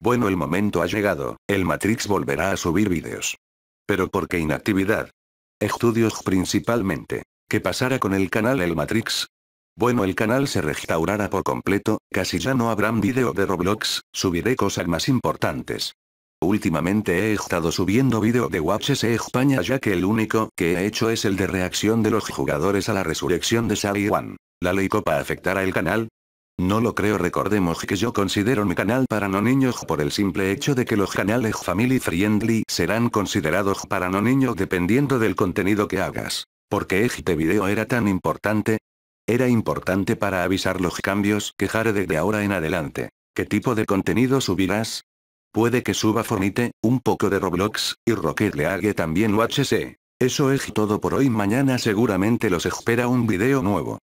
Bueno, el momento ha llegado, el Matrix volverá a subir vídeos. Pero ¿por qué inactividad? Estudios principalmente. ¿Qué pasará con el canal El Matrix? Bueno, el canal se restaurará por completo, casi ya no habrán vídeo de Roblox, subiré cosas más importantes. Últimamente he estado subiendo vídeo de Watches España ya que el único que he hecho es el de reacción de los jugadores a la resurrección de Sally One. La ley copa afectará el canal, no lo creo recordemos que yo considero mi canal para no niños por el simple hecho de que los canales family friendly serán considerados para no niños dependiendo del contenido que hagas. Porque este video era tan importante? Era importante para avisar los cambios que haré desde ahora en adelante. ¿Qué tipo de contenido subirás? Puede que suba Fornite, un poco de Roblox, y Rocket League también lo HC. Eso es todo por hoy mañana seguramente los espera un video nuevo.